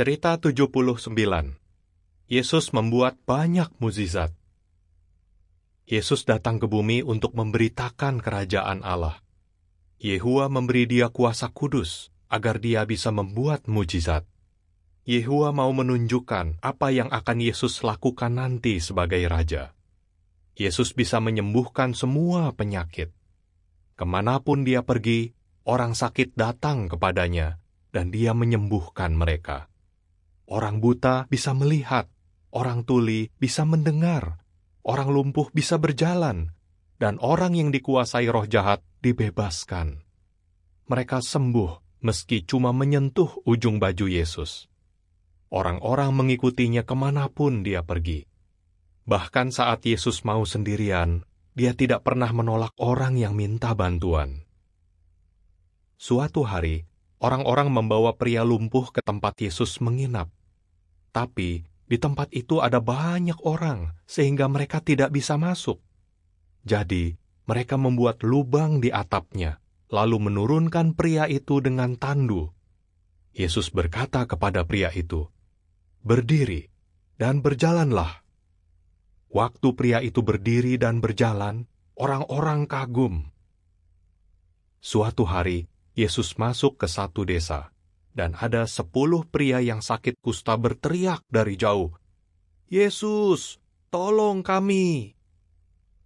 Cerita 79 Yesus membuat banyak mukjizat. Yesus datang ke bumi untuk memberitakan kerajaan Allah. Yehua memberi dia kuasa kudus agar dia bisa membuat mujizat. Yehua mau menunjukkan apa yang akan Yesus lakukan nanti sebagai raja. Yesus bisa menyembuhkan semua penyakit. Kemanapun dia pergi, orang sakit datang kepadanya, dan dia menyembuhkan mereka. Orang buta bisa melihat, orang tuli bisa mendengar, orang lumpuh bisa berjalan, dan orang yang dikuasai roh jahat dibebaskan. Mereka sembuh meski cuma menyentuh ujung baju Yesus. Orang-orang mengikutinya kemanapun dia pergi. Bahkan saat Yesus mau sendirian, dia tidak pernah menolak orang yang minta bantuan. Suatu hari, orang-orang membawa pria lumpuh ke tempat Yesus menginap. Tapi di tempat itu ada banyak orang sehingga mereka tidak bisa masuk. Jadi, mereka membuat lubang di atapnya, lalu menurunkan pria itu dengan tandu. Yesus berkata kepada pria itu, "Berdiri dan berjalanlah." Waktu pria itu berdiri dan berjalan, orang-orang kagum. Suatu hari, Yesus masuk ke satu desa dan ada sepuluh pria yang sakit kusta berteriak dari jauh, Yesus, tolong kami!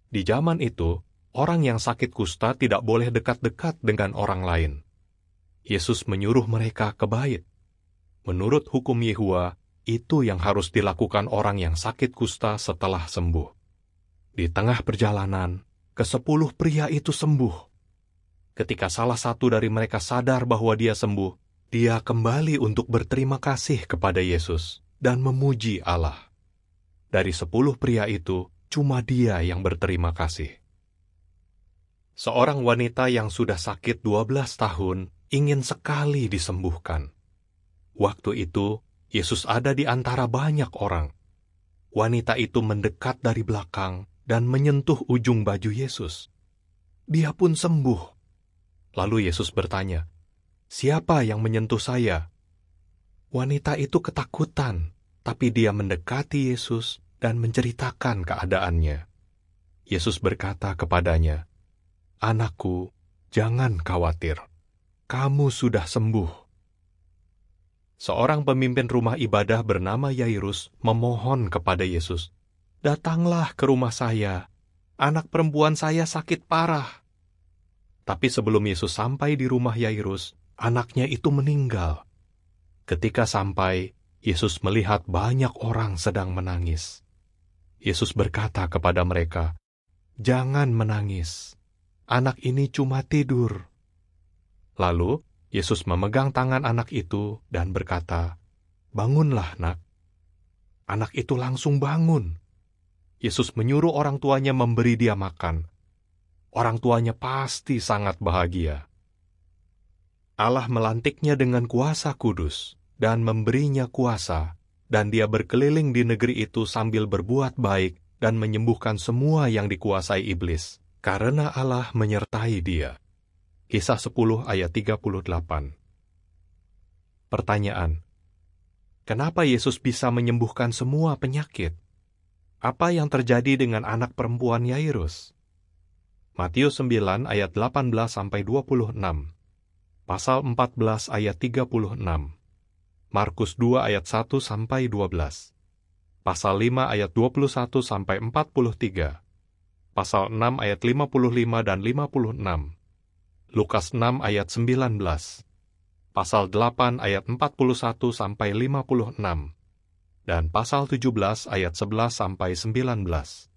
Di zaman itu, orang yang sakit kusta tidak boleh dekat-dekat dengan orang lain. Yesus menyuruh mereka ke bait. Menurut hukum Yehua, itu yang harus dilakukan orang yang sakit kusta setelah sembuh. Di tengah perjalanan, kesepuluh pria itu sembuh. Ketika salah satu dari mereka sadar bahwa dia sembuh, dia kembali untuk berterima kasih kepada Yesus dan memuji Allah. Dari sepuluh pria itu, cuma dia yang berterima kasih. Seorang wanita yang sudah sakit dua belas tahun ingin sekali disembuhkan. Waktu itu, Yesus ada di antara banyak orang. Wanita itu mendekat dari belakang dan menyentuh ujung baju Yesus. Dia pun sembuh. Lalu Yesus bertanya, "Siapa yang menyentuh saya?" Wanita itu ketakutan, tapi dia mendekati Yesus dan menceritakan keadaannya. Yesus berkata kepadanya, "Anakku, jangan khawatir. Kamu sudah sembuh." Seorang pemimpin rumah ibadah bernama Yairus memohon kepada Yesus, "Datanglah ke rumah saya. Anak perempuan saya sakit parah." Tapi sebelum Yesus sampai di rumah Yairus, anaknya itu meninggal. Ketika sampai, Yesus melihat banyak orang sedang menangis. Yesus berkata kepada mereka, "Jangan menangis. Anak ini cuma tidur." Lalu Yesus memegang tangan anak itu dan berkata, "Bangunlah, Nak." Anak itu langsung bangun. Yesus menyuruh orang tuanya memberi dia makan. Orang tuanya pasti sangat bahagia. Allah melantiknya dengan kuasa kudus dan memberinya kuasa, dan dia berkeliling di negeri itu sambil berbuat baik dan menyembuhkan semua yang dikuasai iblis, karena Allah menyertai dia. Kisah 10 ayat 38 Pertanyaan, kenapa Yesus bisa menyembuhkan semua penyakit? Apa yang terjadi dengan anak perempuan Yairus? Matius 9 ayat 18-26 pasal 14 ayat 36, Markus 2 ayat 1 sampai 12, pasal 5 ayat 21 sampai 43, pasal 6 ayat 55 dan 56, Lukas 6 ayat 19, pasal 8 ayat 41 sampai 56, dan pasal 17 ayat 11 sampai 19.